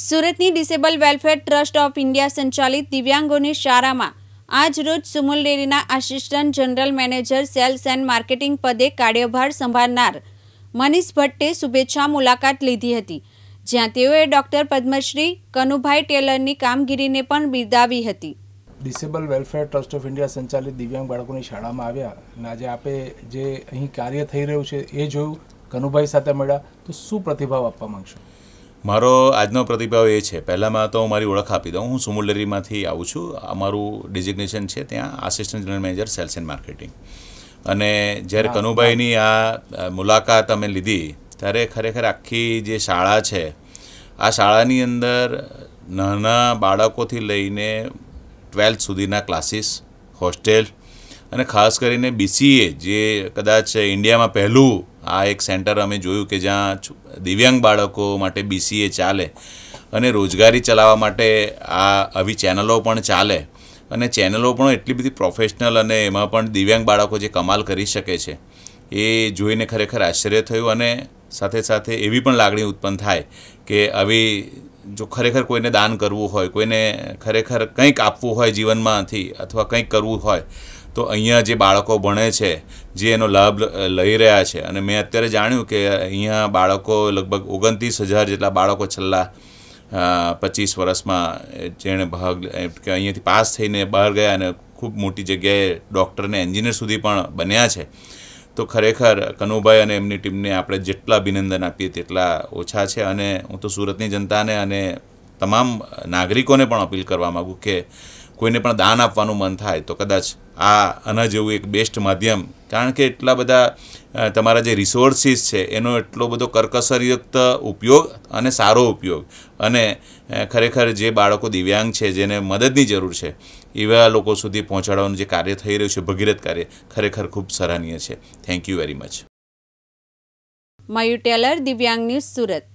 સુરતની disable welfare trust of India સંચાલિત દિવ્યાંગોની શાળામાં આજરોજ સુમુલ ડેરીના assistant general manager sales and marketing પદે કાર્યભાર સંભાળનાર મનીષ ભટ્ટે શુભેચ્છા મુલાકાત લીધી હતી જ્યાં તેઓએ ડોક્ટર પદ્મશ્રી કનુભાઈ ટેલરની કામગીરીને પણ બિરદાવી હતી disable welfare trust of India સંચાલિત દિવ્યાંગ બાળકોની શાળામાં આવ્યા અને આજે આપે જે અહીં કાર્ય થઈ રહ્યું છે એ જોયું કનુભાઈ સાથે મળ્યા તો શું પ્રતિભાવ આપવા માગશો મારો આજનો પ્રતિભાવ એ છે પહેલાંમાં તો હું મારી ઓળખ આપી દઉં હું સુમુલેરીમાંથી આવું છું અમારું ડિઝિગ્નેશન છે ત્યાં assistant general manager sales and marketing અને જ્યારે કનુભાઈની આ મુલાકાત અમે લીધી ત્યારે ખરેખર આખી જે શાળા છે આ શાળાની અંદર નાના બાળકોથી લઈને ટ્વેલ્થ સુધીના ક્લાસીસ હોસ્ટેલ અને ખાસ કરીને બીસીએ જે કદાચ ઇન્ડિયામાં પહેલું આ એક સેન્ટર અમે જોયું કે જ્યાં દિવ્યાંગ બાળકો માટે બીસીએ ચાલે અને રોજગારી ચલાવવા માટે આ આવી ચેનલો પણ ચાલે અને ચેનલો પણ એટલી બધી પ્રોફેશનલ અને એમાં પણ દિવ્યાંગ બાળકો જે કમાલ કરી શકે છે એ જોઈને ખરેખર આશ્ચર્ય થયું અને સાથે સાથે એવી પણ લાગણી ઉત્પન્ન થાય કે આવી જો ખરેખર કોઈને દાન કરવું હોય કોઈને ખરેખર કંઈક આપવું હોય જીવનમાંથી અથવા કંઈક કરવું હોય તો અહીંયા જે બાળકો ભણે છે જે એનો લાભ લઈ રહ્યા છે અને મેં અત્યારે જાણ્યું કે અહીંયા બાળકો લગભગ ઓગણત્રીસ હજાર જેટલા બાળકો છેલ્લા પચીસ વર્ષમાં જેણે ભાગ કે અહીંયાથી પાસ થઈને બહાર ગયા અને ખૂબ મોટી જગ્યાએ ડૉક્ટરને એન્જિનિયર સુધી પણ બન્યા છે તો ખરેખર કનુભાઈ અને એમની ટીમને આપણે જેટલા અભિનંદન આપીએ તેટલા ઓછા છે અને હું તો સુરતની જનતાને અને તમામ નાગરિકોને પણ અપીલ કરવા માગું કે કોઈને પણ દાન આપવાનું મન થાય તો કદાચ આ આના જેવું એક બેસ્ટ માધ્યમ કારણ કે એટલા બધા તમારા જે રિસોર્સિસ છે એનો એટલો બધો કરકસરયુક્ત ઉપયોગ અને સારો ઉપયોગ અને ખરેખર જે બાળકો દિવ્યાંગ છે જેને મદદની જરૂર છે એવા લોકો સુધી પહોંચાડવાનું જે કાર્ય થઈ રહ્યું છે ભગીરથ કાર્ય ખરેખર ખૂબ સરાહનીય છે thank you very much Mayu Tailor Divyang news Surat